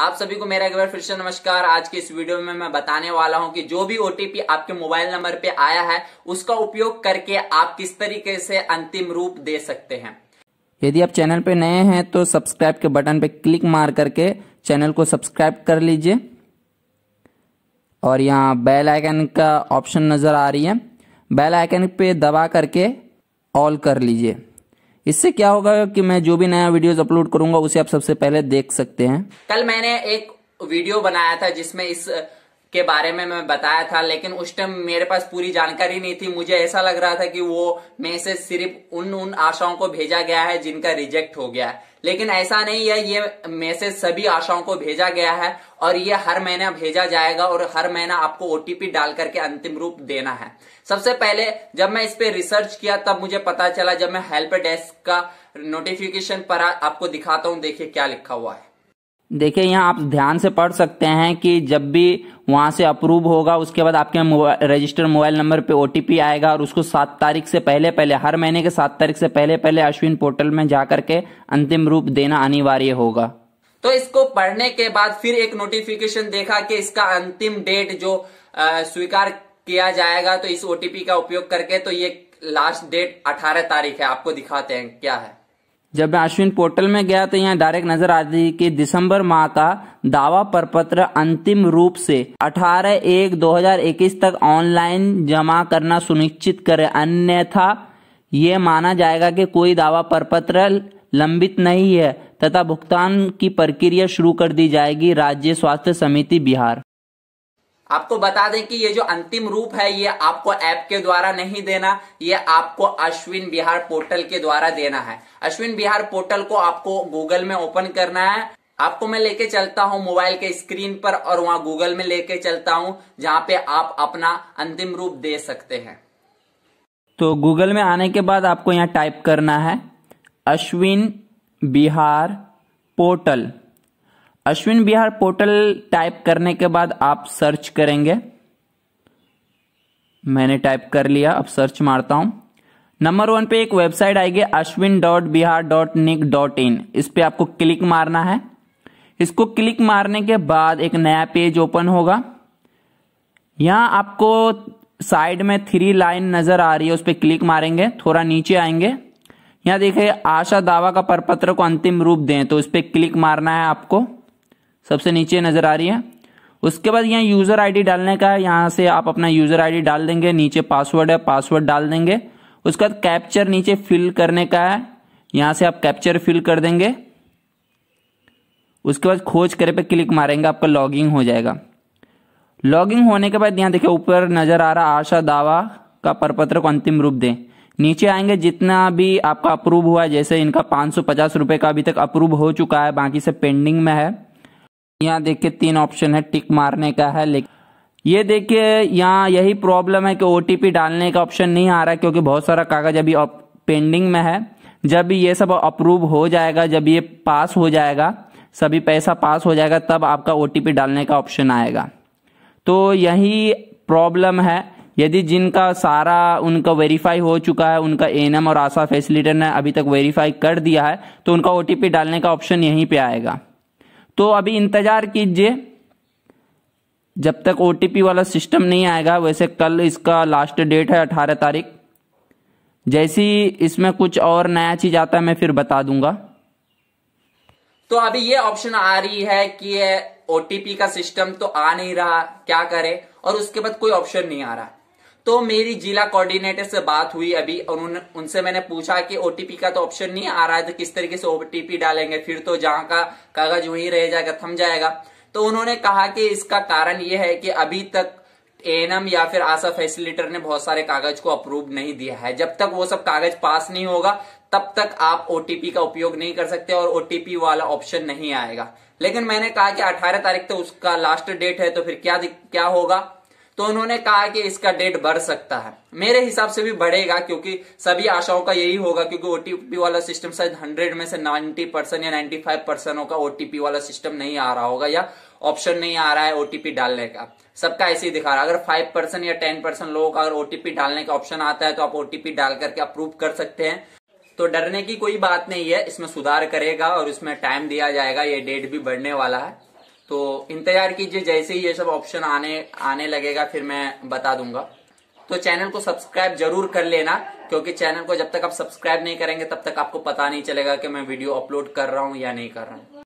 आप सभी को मेरा एक बार फिर से नमस्कार आज के इस वीडियो में मैं बताने वाला हूं कि जो भी ओटीपी आपके मोबाइल नंबर पे आया है उसका उपयोग करके आप किस तरीके से अंतिम रूप दे सकते हैं यदि आप चैनल पे नए हैं तो सब्सक्राइब के बटन पे क्लिक मार करके चैनल को सब्सक्राइब कर लीजिए और यहाँ बेल आइकन का ऑप्शन नज़र आ रही है बेल आइकन पे दबा करके ऑल कर लीजिए इससे क्या होगा कि मैं जो भी नया वीडियोस अपलोड करूंगा उसे आप सबसे पहले देख सकते हैं कल मैंने एक वीडियो बनाया था जिसमें इस के बारे में मैं बताया था लेकिन उस टाइम मेरे पास पूरी जानकारी नहीं थी मुझे ऐसा लग रहा था कि वो मैसेज सिर्फ उन उन आशाओं को भेजा गया है जिनका रिजेक्ट हो गया है लेकिन ऐसा नहीं है ये मैसेज सभी आशाओं को भेजा गया है और ये हर महीना भेजा जाएगा और हर महीना आपको ओटीपी डाल करके अंतिम रूप देना है सबसे पहले जब मैं इस पे रिसर्च किया तब मुझे पता चला जब मैं हेल्प डेस्क का नोटिफिकेशन पर आपको दिखाता हूँ देखिए क्या लिखा हुआ है देखिए यहाँ आप ध्यान से पढ़ सकते हैं कि जब भी वहाँ से अप्रूव होगा उसके बाद आपके रजिस्टर मोबाइल नंबर पे ओटीपी आएगा और उसको सात तारीख से पहले पहले हर महीने के सात तारीख से पहले पहले अश्विन पोर्टल में जा करके अंतिम रूप देना अनिवार्य होगा तो इसको पढ़ने के बाद फिर एक नोटिफिकेशन देखा कि इसका अंतिम डेट जो स्वीकार किया जाएगा तो इस ओटीपी का उपयोग करके तो ये लास्ट डेट अठारह तारीख है आपको दिखाते हैं क्या है जब मैं अश्विन पोर्टल में गया तो यहाँ डायरेक्ट नजर आ रही कि दिसंबर माह का दावा प्रपत्र अंतिम रूप से 18 एक 2021 तक ऑनलाइन जमा करना सुनिश्चित करें अन्यथा ये माना जाएगा कि कोई दावा प्रपत्र लंबित नहीं है तथा भुगतान की प्रक्रिया शुरू कर दी जाएगी राज्य स्वास्थ्य समिति बिहार आपको तो बता दें कि ये जो अंतिम रूप है ये आपको ऐप के द्वारा नहीं देना ये आपको अश्विन बिहार पोर्टल के द्वारा देना है अश्विन बिहार पोर्टल को आपको गूगल में ओपन करना है आपको मैं लेके चलता हूँ मोबाइल के स्क्रीन पर और वहां गूगल में लेके चलता हूँ जहां पे आप अपना अंतिम रूप दे सकते हैं तो गूगल में आने के बाद आपको यहाँ टाइप करना है Ashwin Bihar portal Ashwin Bihar portal type करने के बाद आप सर्च करेंगे मैंने टाइप कर लिया अब सर्च मारता हूं नंबर वन पे एक वेबसाइट आएगी Ashwin dot Bihar dot nic dot in इस पर आपको क्लिक मारना है इसको क्लिक मारने के बाद एक नया पेज ओपन होगा यहां आपको साइड में थ्री लाइन नजर आ रही है उस पर क्लिक मारेंगे थोड़ा नीचे आएंगे यहां देखिए आशा दावा का परपत्र को अंतिम रूप दें तो इस पर क्लिक मारना है आपको सबसे नीचे नज़र आ रही है उसके बाद यहाँ यूज़र आईडी डालने का है यहाँ से आप अपना यूज़र आईडी डाल देंगे नीचे पासवर्ड है पासवर्ड डाल देंगे उसके बाद कैप्चर नीचे फिल करने का है यहाँ से आप कैप्चर फिल कर देंगे उसके बाद खोज करे पे क्लिक मारेंगे आपका लॉगिंग हो जाएगा लॉगिंग होने के बाद यहाँ देखिए ऊपर नज़र आ रहा आशा दावा का परपत्र को अंतिम रूप दें नीचे आएंगे जितना भी आपका अप्रूव हुआ है जैसे इनका पाँच सौ पचास का अभी तक अप्रूव हो चुका है बाकी से पेंडिंग में है यहाँ देखिए तीन ऑप्शन है टिक मारने का है लेकिन ये देखिए यहाँ यही प्रॉब्लम है कि ओ डालने का ऑप्शन नहीं आ रहा है क्योंकि बहुत सारा कागज अभी पेंडिंग में है जब ये सब अप्रूव हो जाएगा जब ये पास हो जाएगा सभी पैसा पास हो जाएगा तब आपका ओ डालने का ऑप्शन आएगा तो यही प्रॉब्लम है यदि जिनका सारा उनका वेरीफाई हो चुका है उनका एनएम और आशा फैसिलिटर ने अभी तक वेरीफाई कर दिया है तो उनका ओ डालने का ऑप्शन यहीं पे आएगा तो अभी इंतज़ार कीजिए जब तक ओ वाला सिस्टम नहीं आएगा वैसे कल इसका लास्ट डेट है अठारह तारीख जैसी इसमें कुछ और नया चीज आता है मैं फिर बता दूंगा तो अभी ये ऑप्शन आ रही है कि टीपी का सिस्टम तो आ नहीं रहा क्या करे और उसके बाद कोई ऑप्शन नहीं आ रहा तो मेरी जिला कोऑर्डिनेटर से बात हुई अभी उन, उनसे मैंने पूछा कि ओटीपी का तो ऑप्शन नहीं आ रहा है तो किस तरीके से ओटीपी डालेंगे फिर तो जहां का कागज वहीं रह जाएगा थम जाएगा तो उन्होंने कहा कि इसका कारण यह है कि अभी तक एनएम या फिर आशा फैसिलिटर ने बहुत सारे कागज को अप्रूव नहीं दिया है जब तक वो सब कागज पास नहीं होगा तब तक आप ओटीपी का उपयोग नहीं कर सकते और ओटीपी वाला ऑप्शन नहीं आएगा लेकिन मैंने कहा कि 18 तारीख तक तो उसका लास्ट डेट है तो फिर क्या क्या होगा तो उन्होंने कहा कि इसका डेट बढ़ सकता है मेरे हिसाब से भी बढ़ेगा क्योंकि सभी आशाओं का यही होगा क्योंकि ओटीपी वाला सिस्टम शायद हंड्रेड में से नाइन्टी परसेंट या नाइन्टी फाइव परसेंट का ओटीपी वाला सिस्टम नहीं आ रहा होगा या ऑप्शन नहीं आ रहा है ओटीपी डालने का सबका ऐसे ही दिखा रहा है अगर फाइव परसेंट या टेन परसेंट लोगों का अगर ओटीपी डालने का ऑप्शन आता है तो आप ओटीपी डाल करके अप्रूव कर सकते हैं तो डरने की कोई बात नहीं है इसमें सुधार करेगा और इसमें टाइम दिया जाएगा ये डेट भी बढ़ने वाला है तो इंतजार कीजिए जैसे ही ये सब ऑप्शन आने आने लगेगा फिर मैं बता दूंगा तो चैनल को सब्सक्राइब जरूर कर लेना क्योंकि चैनल को जब तक आप सब्सक्राइब नहीं करेंगे तब तक आपको पता नहीं चलेगा कि मैं वीडियो अपलोड कर रहा हूँ या नहीं कर रहा हूँ